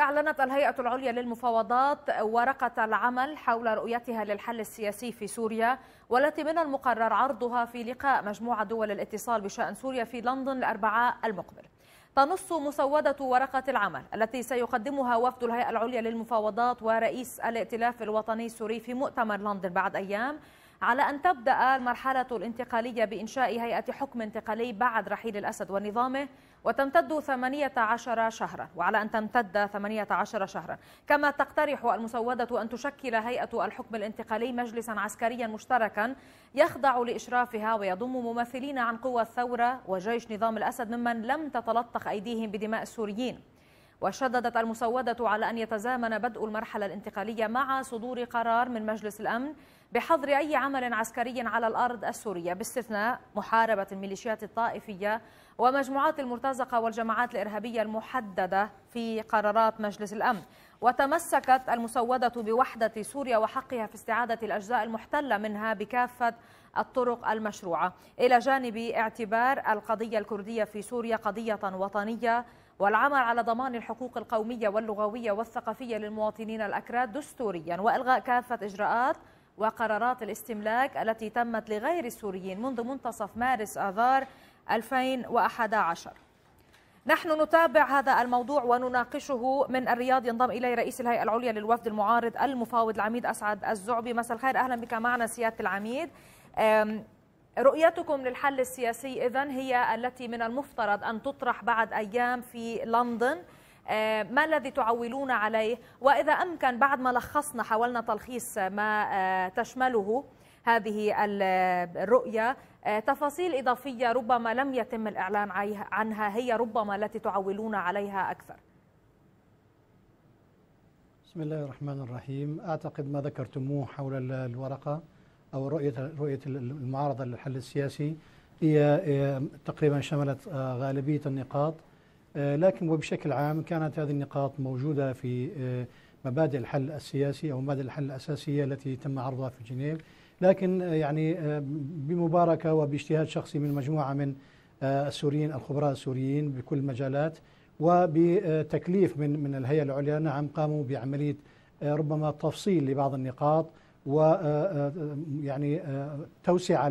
أعلنت الهيئة العليا للمفاوضات ورقة العمل حول رؤيتها للحل السياسي في سوريا والتي من المقرر عرضها في لقاء مجموعة دول الاتصال بشأن سوريا في لندن الأربعاء المقبل. تنص مسودة ورقة العمل التي سيقدمها وفد الهيئة العليا للمفاوضات ورئيس الائتلاف الوطني السوري في مؤتمر لندن بعد أيام على أن تبدأ المرحلة الانتقالية بإنشاء هيئة حكم انتقالي بعد رحيل الأسد ونظامه وتمتد 18 شهرا وعلى أن تمتد 18 شهرا كما تقترح المسودة أن تشكل هيئة الحكم الانتقالي مجلسا عسكريا مشتركا يخضع لإشرافها ويضم ممثلين عن قوى الثورة وجيش نظام الأسد ممن لم تتلطخ أيديهم بدماء السوريين وشددت المسودة على أن يتزامن بدء المرحلة الانتقالية مع صدور قرار من مجلس الأمن بحظر أي عمل عسكري على الأرض السورية باستثناء محاربة الميليشيات الطائفية ومجموعات المرتزقة والجماعات الإرهابية المحددة في قرارات مجلس الأمن وتمسكت المسودة بوحدة سوريا وحقها في استعادة الأجزاء المحتلة منها بكافة الطرق المشروعة إلى جانب اعتبار القضية الكردية في سوريا قضية وطنية والعمل على ضمان الحقوق القومية واللغوية والثقافية للمواطنين الأكراد دستوريا وإلغاء كافة إجراءات وقرارات الاستملاك التي تمت لغير السوريين منذ منتصف مارس آذار 2011 نحن نتابع هذا الموضوع ونناقشه من الرياض ينضم إلي رئيس الهيئة العليا للوفد المعارض المفاوض العميد أسعد الزعبي مساء الخير أهلا بك معنا سيادة العميد رؤيتكم للحل السياسي إذا هي التي من المفترض أن تطرح بعد أيام في لندن آه، ما الذي تعولون عليه وإذا أمكن بعد ما لخصنا حاولنا تلخيص ما آه، تشمله هذه الرؤية آه، تفاصيل إضافية ربما لم يتم الإعلان عنها هي ربما التي تعولون عليها أكثر بسم الله الرحمن الرحيم أعتقد ما ذكرتموه حول الورقة أو رؤية رؤية المعارضة للحل السياسي هي تقريبا شملت آه، غالبية النقاط آه، لكن وبشكل عام كانت هذه النقاط موجودة في آه، مبادئ الحل السياسي أو مبادئ الحل الأساسية التي تم عرضها في جنيف لكن يعني بمباركة وباجتهاد شخصي من مجموعة من السوريين الخبراء السوريين بكل المجالات وبتكليف من من الهيئة العليا نعم قاموا بعملية ربما تفصيل لبعض النقاط و آه، آه، يعني آه، توسعة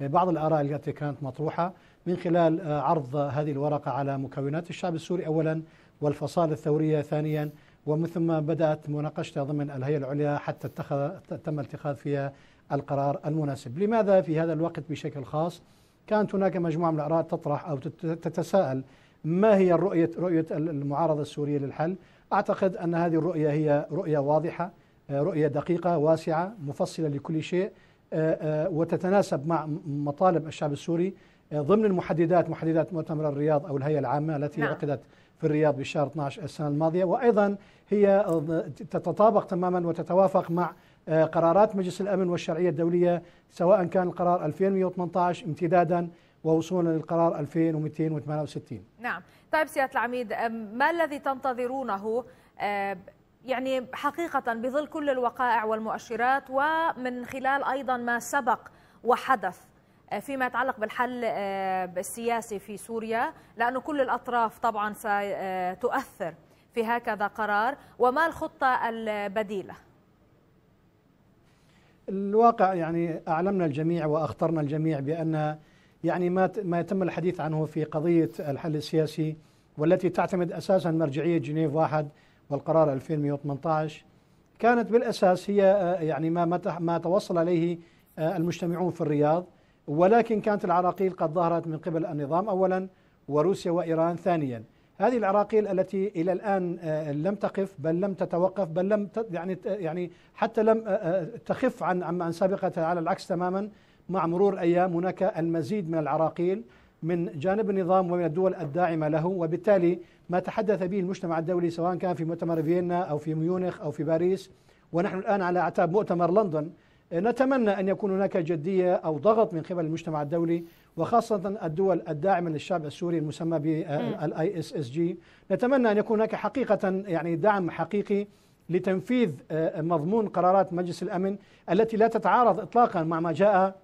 لبعض الآراء التي كانت مطروحة من خلال عرض هذه الورقة على مكونات الشعب السوري أولا والفصائل الثورية ثانيا ومن ثم بدأت مناقشتها ضمن الهيئة العليا حتى اتخذ تم اتخاذ فيها القرار المناسب لماذا في هذا الوقت بشكل خاص كانت هناك مجموعة من الآراء تطرح أو تتساءل ما هي رؤية رؤية المعارضة السورية للحل أعتقد أن هذه الرؤية هي رؤية واضحة آه، رؤية دقيقة واسعة مفصلة لكل شيء آه، آه، وتتناسب مع مطالب الشعب السوري ضمن المحددات محددات مؤتمر الرياض أو الهيئة العامة التي نعم. عقدت في الرياض بشهر 12 السنة الماضية وأيضا هي تتطابق تماما وتتوافق مع قرارات مجلس الأمن والشرعية الدولية سواء كان القرار 2118 امتدادا ووصولا للقرار 2268 نعم طيب سيادة العميد ما الذي تنتظرونه يعني حقيقة بظل كل الوقائع والمؤشرات ومن خلال أيضا ما سبق وحدث آه، فيما يتعلق بالحل آه، السياسي في سوريا لأنه كل الأطراف طبعا ستؤثر في هكذا قرار وما الخطة البديلة؟ الواقع يعني أعلمنا الجميع وأخطرنا الجميع بأن يعني ما ما يتم الحديث عنه في قضية الحل السياسي والتي تعتمد أساسا مرجعية جنيف واحد والقرار 2118 كانت بالأساس هي آه، يعني ما, ما توصل إليه آه، المجتمعون في الرياض ولكن كانت العراقيل قد ظهرت من قبل النظام أولا وروسيا وإيران ثانيا هذه العراقيل التي إلى الآن آه، لم تقف بل لم تتوقف بل لم يعني يعني حتى لم تخف عن عن سابقتها على العكس تماما مع مرور أيام هناك المزيد من العراقيل من جانب النظام ومن الدول الداعمة له وبالتالي ما تحدث به المجتمع الدولي سواء كان في مؤتمر فيينا أو في ميونخ أو في باريس ونحن الآن على أعتاب مؤتمر لندن نتمنى أن يكون هناك جدية أو ضغط من قبل المجتمع الدولي وخاصة الدول الداعمة للشعب السوري المسمى بالاي اس اس جي نتمنى أن يكون هناك حقيقة يعني دعم حقيقي لتنفيذ آه، مضمون قرارات مجلس الأمن التي لا تتعارض إطلاقا مع ما جاء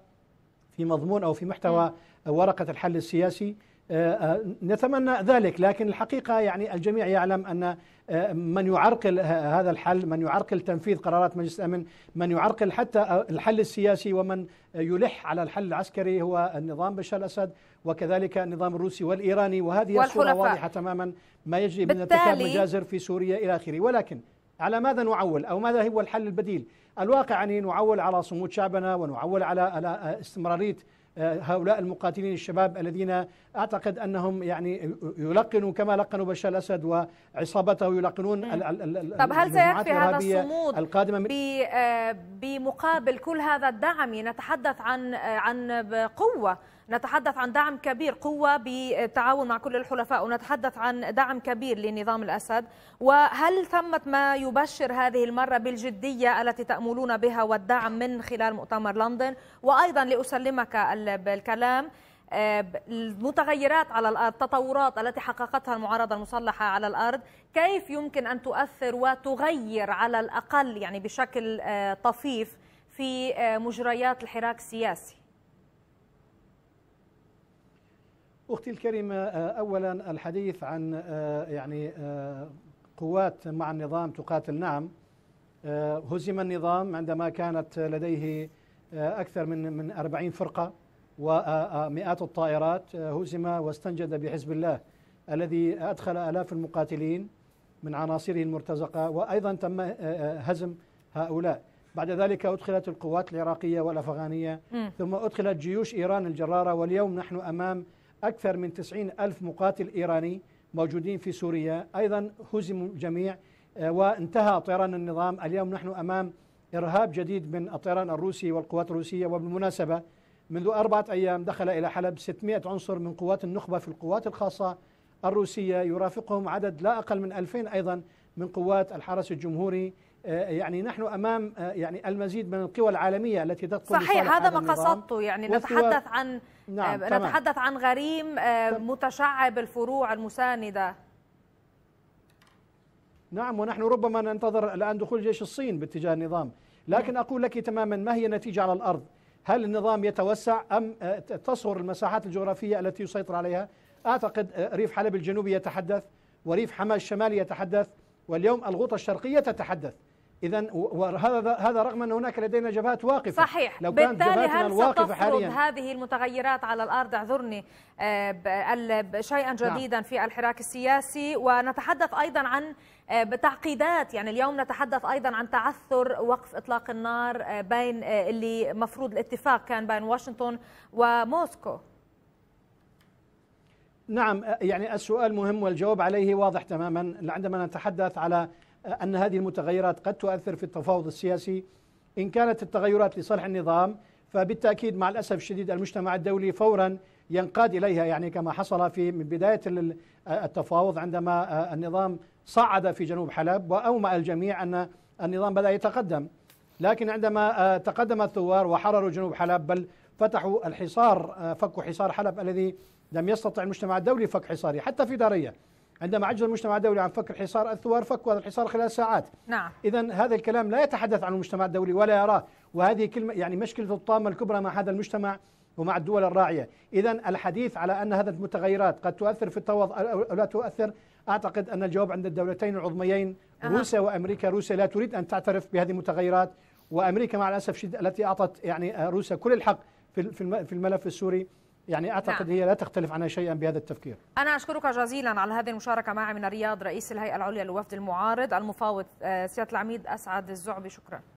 في مضمون أو في محتوى نعم. ورقة الحل السياسي آه، آه، نتمنى ذلك لكن الحقيقة يعني الجميع يعلم أن آه، من يعرقل هذا الحل من يعرقل تنفيذ قرارات مجلس الأمن من يعرقل حتى الحل السياسي ومن يلح على الحل العسكري هو النظام بشار الأسد وكذلك النظام الروسي والإيراني وهذه الصورة واضحة تماما ما يجري من ارتكاب مجازر في سوريا إلى آخره ولكن على ماذا نعول أو ماذا هو الحل البديل الواقع أن نعول على صمود شعبنا ونعول على على استمرارية آه، هؤلاء المقاتلين الشباب الذين أعتقد أنهم يعني يلقنوا كما لقنوا بشار الأسد وعصابته يلقنون طب هل سيكفي هذا الصمود القادمة من آه، بمقابل كل هذا الدعم نتحدث عن آه، عن قوة نتحدث عن دعم كبير قوة بالتعاون مع كل الحلفاء ونتحدث عن دعم كبير لنظام الأسد وهل ثمة ما يبشر هذه المرة بالجدية التي تأملون بها والدعم من خلال مؤتمر لندن وأيضا لأسلمك الكلام آه، المتغيرات على الارض، التطورات التي حققتها المعارضه المسلحه على الارض، كيف يمكن ان تؤثر وتغير على الاقل يعني بشكل آه، طفيف في آه، مجريات الحراك السياسي؟ أختي الكريمة آه، أولا الحديث عن آه، يعني آه، قوات مع النظام تقاتل نعم هزم النظام عندما كانت لديه أكثر من من 40 فرقة ومئات الطائرات هزم واستنجد بحزب الله الذي أدخل آلاف المقاتلين من عناصره المرتزقة وأيضا تم هزم هؤلاء بعد ذلك أدخلت القوات العراقية والأفغانية ثم أدخلت جيوش إيران الجرارة واليوم نحن أمام أكثر من تسعين ألف مقاتل إيراني موجودين في سوريا أيضا هزموا الجميع آه، وانتهى طيران النظام اليوم نحن أمام إرهاب جديد من الطيران الروسي والقوات الروسية وبالمناسبة منذ أربعة أيام دخل إلى حلب 600 عنصر من قوات النخبة في القوات الخاصة الروسية يرافقهم عدد لا أقل من 2000 أيضا من قوات الحرس الجمهوري آه، يعني نحن امام آه، يعني المزيد من القوى العالميه التي تدخل صحيح هذا ما قصدته يعني نتحدث عن آه، نعم نتحدث عن غريم متشعب الفروع المسانده نعم ونحن ربما ننتظر الان دخول جيش الصين باتجاه النظام لكن اقول لك تماما ما هي النتيجه على الارض هل النظام يتوسع ام تصغر المساحات الجغرافيه التي يسيطر عليها اعتقد ريف حلب الجنوبي يتحدث وريف حماه الشمالي يتحدث واليوم الغوطه الشرقيه تتحدث اذا وهذا هذا رغم ان هناك لدينا جبهات واقفه صحيح لو كانت بالتالي هل ستفرض هذه المتغيرات على الارض اعذرني آه، شيئا نعم. جديدا نعم. في الحراك السياسي ونتحدث ايضا عن آه، بتعقيدات يعني اليوم نتحدث ايضا عن تعثر وقف اطلاق النار آه، بين اللي مفروض الاتفاق كان بين واشنطن وموسكو نعم يعني السؤال مهم والجواب عليه واضح تماما عندما نتحدث على أن هذه المتغيرات قد تؤثر في التفاوض السياسي إن كانت التغيرات لصالح النظام فبالتأكيد مع الأسف الشديد المجتمع الدولي فورا ينقاد إليها يعني كما حصل في من بداية التفاوض عندما آه، النظام صعد في جنوب حلب وأومأ الجميع أن النظام بدأ يتقدم لكن عندما آه، تقدم الثوار وحرروا جنوب حلب بل فتحوا الحصار آه، فكوا حصار حلب الذي لم يستطع المجتمع الدولي فك حصاره حتى في داريه عندما عجز المجتمع الدولي عن فك الحصار الثوار فكوا هذا الحصار خلال ساعات نعم إذا هذا الكلام لا يتحدث عن المجتمع الدولي ولا يراه وهذه كلمة يعني مشكلة الطامة الكبرى مع هذا المجتمع ومع الدول الراعية إذا الحديث على أن هذه المتغيرات قد تؤثر في التوض أو لا تؤثر أعتقد أن الجواب عند الدولتين العظميين أه. روسيا وأمريكا روسيا لا تريد أن تعترف بهذه المتغيرات وأمريكا مع الأسف الشديد التي أعطت يعني روسيا كل الحق في الملف السوري يعني أعتقد نعم. هي لا تختلف عنها شيئا بهذا التفكير أنا أشكرك جزيلا على هذه المشاركة معي من الرياض رئيس الهيئة العليا للوفد المعارض المفاوض آه، سيادة العميد أسعد الزعبي شكرا